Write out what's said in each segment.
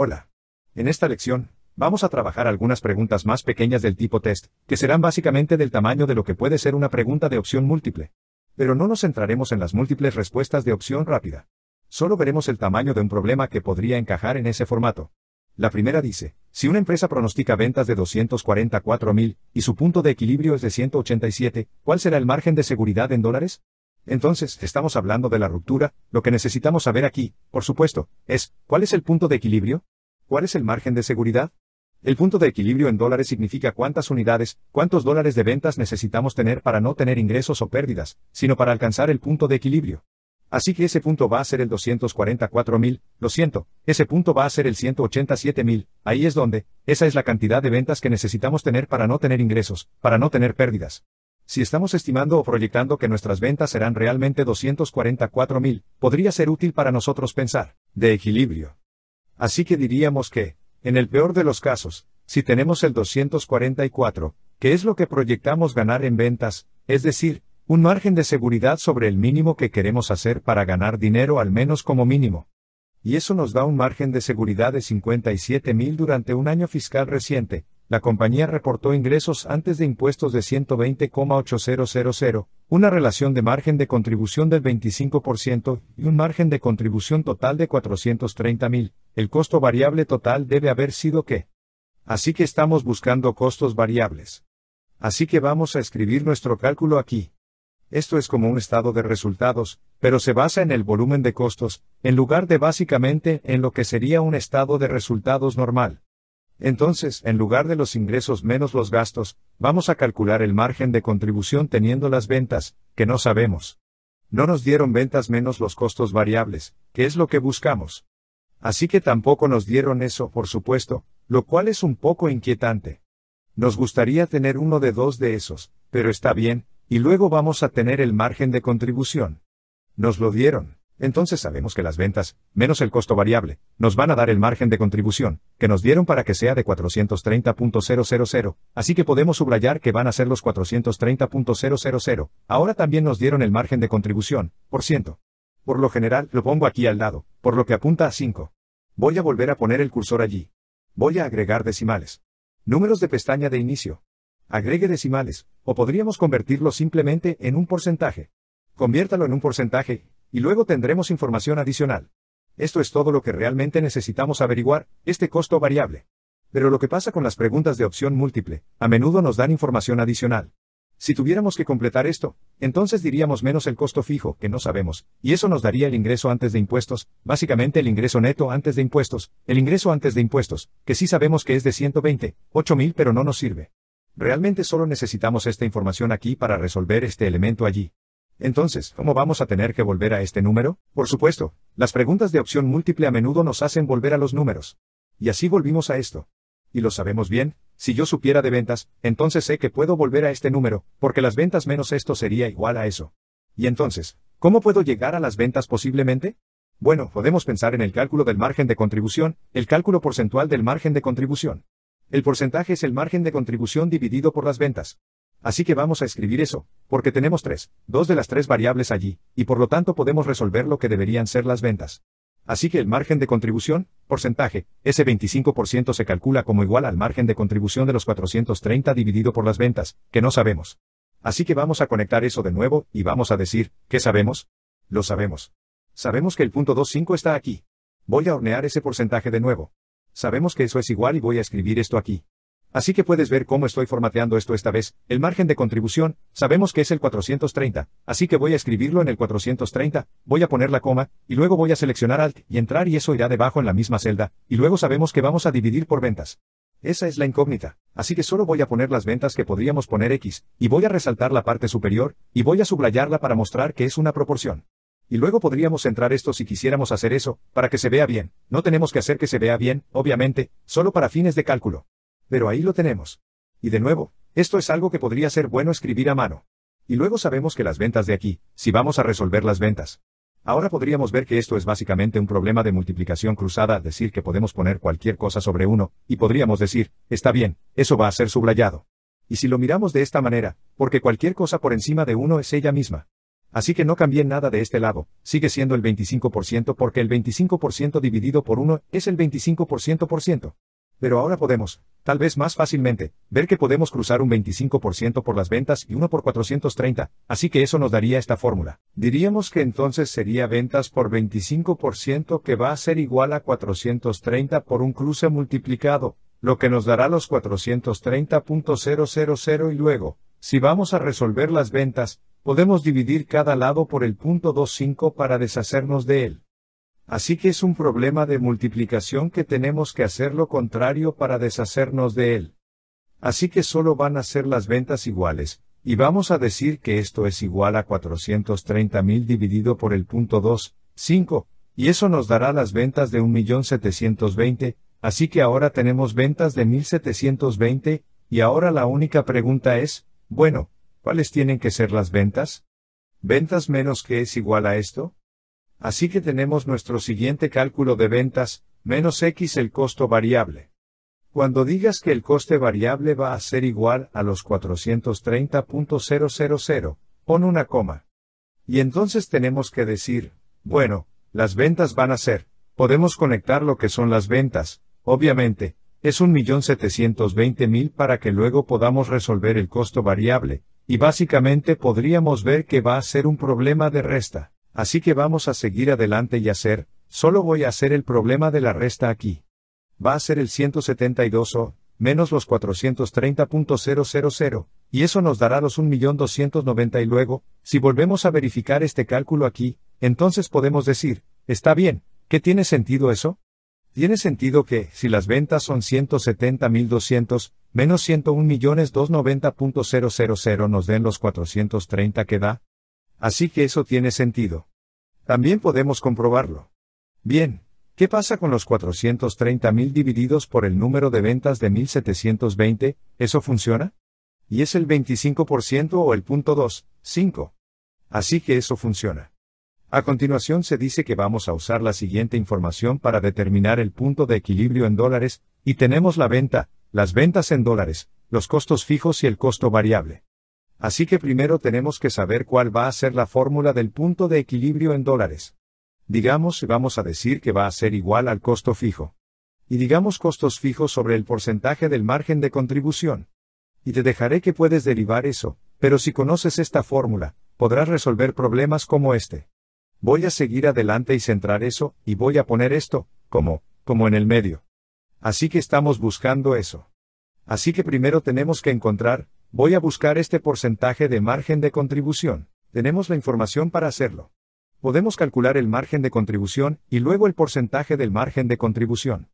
Hola. En esta lección, vamos a trabajar algunas preguntas más pequeñas del tipo test, que serán básicamente del tamaño de lo que puede ser una pregunta de opción múltiple. Pero no nos centraremos en las múltiples respuestas de opción rápida. Solo veremos el tamaño de un problema que podría encajar en ese formato. La primera dice, si una empresa pronostica ventas de $244,000, y su punto de equilibrio es de 187, ¿cuál será el margen de seguridad en dólares? Entonces, estamos hablando de la ruptura, lo que necesitamos saber aquí, por supuesto, es, ¿cuál es el punto de equilibrio? ¿Cuál es el margen de seguridad? El punto de equilibrio en dólares significa cuántas unidades, cuántos dólares de ventas necesitamos tener para no tener ingresos o pérdidas, sino para alcanzar el punto de equilibrio. Así que ese punto va a ser el 244.000, lo siento, ese punto va a ser el 187.000, ahí es donde, esa es la cantidad de ventas que necesitamos tener para no tener ingresos, para no tener pérdidas. Si estamos estimando o proyectando que nuestras ventas serán realmente mil, podría ser útil para nosotros pensar, de equilibrio. Así que diríamos que, en el peor de los casos, si tenemos el 244, que es lo que proyectamos ganar en ventas, es decir, un margen de seguridad sobre el mínimo que queremos hacer para ganar dinero al menos como mínimo. Y eso nos da un margen de seguridad de mil durante un año fiscal reciente, la compañía reportó ingresos antes de impuestos de 120,8000, una relación de margen de contribución del 25% y un margen de contribución total de 430.000. El costo variable total debe haber sido que. Así que estamos buscando costos variables. Así que vamos a escribir nuestro cálculo aquí. Esto es como un estado de resultados, pero se basa en el volumen de costos, en lugar de básicamente en lo que sería un estado de resultados normal. Entonces, en lugar de los ingresos menos los gastos, vamos a calcular el margen de contribución teniendo las ventas, que no sabemos. No nos dieron ventas menos los costos variables, que es lo que buscamos. Así que tampoco nos dieron eso, por supuesto, lo cual es un poco inquietante. Nos gustaría tener uno de dos de esos, pero está bien, y luego vamos a tener el margen de contribución. Nos lo dieron entonces sabemos que las ventas, menos el costo variable, nos van a dar el margen de contribución, que nos dieron para que sea de 430.000, así que podemos subrayar que van a ser los 430.000, ahora también nos dieron el margen de contribución, por ciento. Por lo general, lo pongo aquí al lado, por lo que apunta a 5. Voy a volver a poner el cursor allí. Voy a agregar decimales. Números de pestaña de inicio. Agregue decimales, o podríamos convertirlo simplemente en un porcentaje. Conviértalo en un porcentaje, y luego tendremos información adicional. Esto es todo lo que realmente necesitamos averiguar, este costo variable. Pero lo que pasa con las preguntas de opción múltiple, a menudo nos dan información adicional. Si tuviéramos que completar esto, entonces diríamos menos el costo fijo, que no sabemos, y eso nos daría el ingreso antes de impuestos, básicamente el ingreso neto antes de impuestos, el ingreso antes de impuestos, que sí sabemos que es de 120, 8000 pero no nos sirve. Realmente solo necesitamos esta información aquí para resolver este elemento allí. Entonces, ¿cómo vamos a tener que volver a este número? Por supuesto, las preguntas de opción múltiple a menudo nos hacen volver a los números. Y así volvimos a esto. Y lo sabemos bien, si yo supiera de ventas, entonces sé que puedo volver a este número, porque las ventas menos esto sería igual a eso. Y entonces, ¿cómo puedo llegar a las ventas posiblemente? Bueno, podemos pensar en el cálculo del margen de contribución, el cálculo porcentual del margen de contribución. El porcentaje es el margen de contribución dividido por las ventas. Así que vamos a escribir eso, porque tenemos tres, dos de las tres variables allí, y por lo tanto podemos resolver lo que deberían ser las ventas. Así que el margen de contribución, porcentaje, ese 25% se calcula como igual al margen de contribución de los 430 dividido por las ventas, que no sabemos. Así que vamos a conectar eso de nuevo, y vamos a decir, ¿qué sabemos? Lo sabemos. Sabemos que el punto 25 está aquí. Voy a hornear ese porcentaje de nuevo. Sabemos que eso es igual y voy a escribir esto aquí. Así que puedes ver cómo estoy formateando esto esta vez, el margen de contribución, sabemos que es el 430, así que voy a escribirlo en el 430, voy a poner la coma, y luego voy a seleccionar Alt y entrar y eso irá debajo en la misma celda, y luego sabemos que vamos a dividir por ventas. Esa es la incógnita, así que solo voy a poner las ventas que podríamos poner X, y voy a resaltar la parte superior, y voy a subrayarla para mostrar que es una proporción. Y luego podríamos centrar esto si quisiéramos hacer eso, para que se vea bien, no tenemos que hacer que se vea bien, obviamente, solo para fines de cálculo. Pero ahí lo tenemos. Y de nuevo, esto es algo que podría ser bueno escribir a mano. Y luego sabemos que las ventas de aquí, si vamos a resolver las ventas. Ahora podríamos ver que esto es básicamente un problema de multiplicación cruzada, decir que podemos poner cualquier cosa sobre uno, y podríamos decir, está bien, eso va a ser subrayado. Y si lo miramos de esta manera, porque cualquier cosa por encima de uno es ella misma. Así que no cambié nada de este lado, sigue siendo el 25% porque el 25% dividido por uno es el 25% por ciento. Pero ahora podemos, tal vez más fácilmente, ver que podemos cruzar un 25% por las ventas y uno por 430, así que eso nos daría esta fórmula. Diríamos que entonces sería ventas por 25% que va a ser igual a 430 por un cruce multiplicado, lo que nos dará los 430.000 y luego, si vamos a resolver las ventas, podemos dividir cada lado por el punto 25 para deshacernos de él. Así que es un problema de multiplicación que tenemos que hacer lo contrario para deshacernos de él. Así que solo van a ser las ventas iguales, y vamos a decir que esto es igual a 430.000 dividido por el punto 2, 5, y eso nos dará las ventas de 1.720, así que ahora tenemos ventas de 1.720, y ahora la única pregunta es, bueno, ¿cuáles tienen que ser las ventas? ¿Ventas menos que es igual a esto? Así que tenemos nuestro siguiente cálculo de ventas, menos X el costo variable. Cuando digas que el coste variable va a ser igual a los 430.000, pon una coma. Y entonces tenemos que decir, bueno, las ventas van a ser, podemos conectar lo que son las ventas, obviamente, es 1.720.000 para que luego podamos resolver el costo variable, y básicamente podríamos ver que va a ser un problema de resta. Así que vamos a seguir adelante y hacer, solo voy a hacer el problema de la resta aquí. Va a ser el 172 o, menos los 430.000, y eso nos dará los 1.290 y luego, si volvemos a verificar este cálculo aquí, entonces podemos decir, está bien, ¿qué tiene sentido eso? Tiene sentido que, si las ventas son 170.200, menos 101.290.000 nos den los 430 que da. Así que eso tiene sentido. También podemos comprobarlo. Bien, ¿qué pasa con los 430.000 divididos por el número de ventas de 1720? ¿Eso funciona? Y es el 25% o el punto 2, 5. Así que eso funciona. A continuación se dice que vamos a usar la siguiente información para determinar el punto de equilibrio en dólares, y tenemos la venta, las ventas en dólares, los costos fijos y el costo variable. Así que primero tenemos que saber cuál va a ser la fórmula del punto de equilibrio en dólares. Digamos, vamos a decir que va a ser igual al costo fijo. Y digamos costos fijos sobre el porcentaje del margen de contribución. Y te dejaré que puedes derivar eso, pero si conoces esta fórmula, podrás resolver problemas como este. Voy a seguir adelante y centrar eso, y voy a poner esto, como, como en el medio. Así que estamos buscando eso. Así que primero tenemos que encontrar, Voy a buscar este porcentaje de margen de contribución. Tenemos la información para hacerlo. Podemos calcular el margen de contribución y luego el porcentaje del margen de contribución.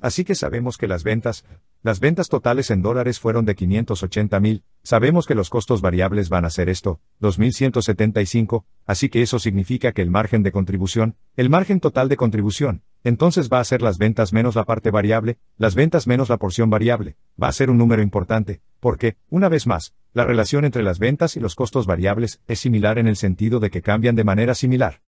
Así que sabemos que las ventas las ventas totales en dólares fueron de 580 mil, sabemos que los costos variables van a ser esto, 2.175, así que eso significa que el margen de contribución, el margen total de contribución, entonces va a ser las ventas menos la parte variable, las ventas menos la porción variable, va a ser un número importante, porque, una vez más, la relación entre las ventas y los costos variables es similar en el sentido de que cambian de manera similar.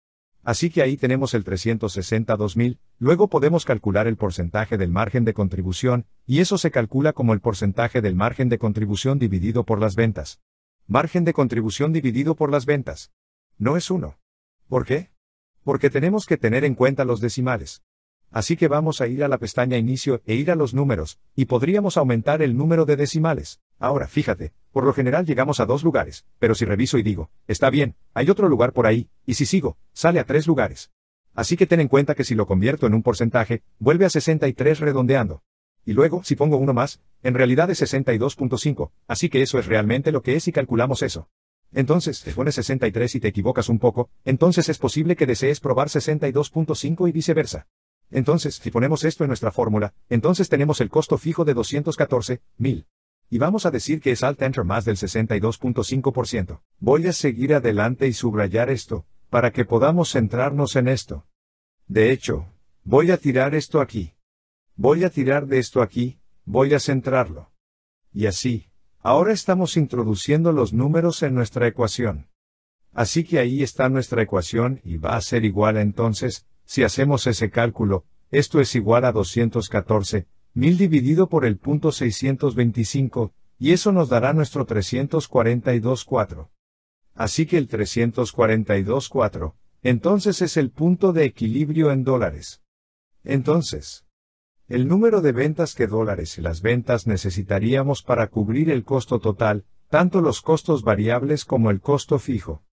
Así que ahí tenemos el 362.000, Luego podemos calcular el porcentaje del margen de contribución, y eso se calcula como el porcentaje del margen de contribución dividido por las ventas. Margen de contribución dividido por las ventas. No es uno. ¿Por qué? Porque tenemos que tener en cuenta los decimales. Así que vamos a ir a la pestaña Inicio e ir a los números, y podríamos aumentar el número de decimales. Ahora fíjate, por lo general llegamos a dos lugares, pero si reviso y digo, está bien, hay otro lugar por ahí, y si sigo, sale a tres lugares. Así que ten en cuenta que si lo convierto en un porcentaje, vuelve a 63 redondeando. Y luego, si pongo uno más, en realidad es 62.5, así que eso es realmente lo que es y calculamos eso. Entonces, si pones 63 y te equivocas un poco, entonces es posible que desees probar 62.5 y viceversa. Entonces, si ponemos esto en nuestra fórmula, entonces tenemos el costo fijo de 214.000. Y vamos a decir que es alt enter más del 62.5%. Voy a seguir adelante y subrayar esto, para que podamos centrarnos en esto. De hecho, voy a tirar esto aquí. Voy a tirar de esto aquí, voy a centrarlo. Y así, ahora estamos introduciendo los números en nuestra ecuación. Así que ahí está nuestra ecuación y va a ser igual a entonces, si hacemos ese cálculo, esto es igual a 214, 1000 dividido por el punto 625, y eso nos dará nuestro 342,4. Así que el 342.4, entonces es el punto de equilibrio en dólares. Entonces, el número de ventas que dólares y las ventas necesitaríamos para cubrir el costo total, tanto los costos variables como el costo fijo.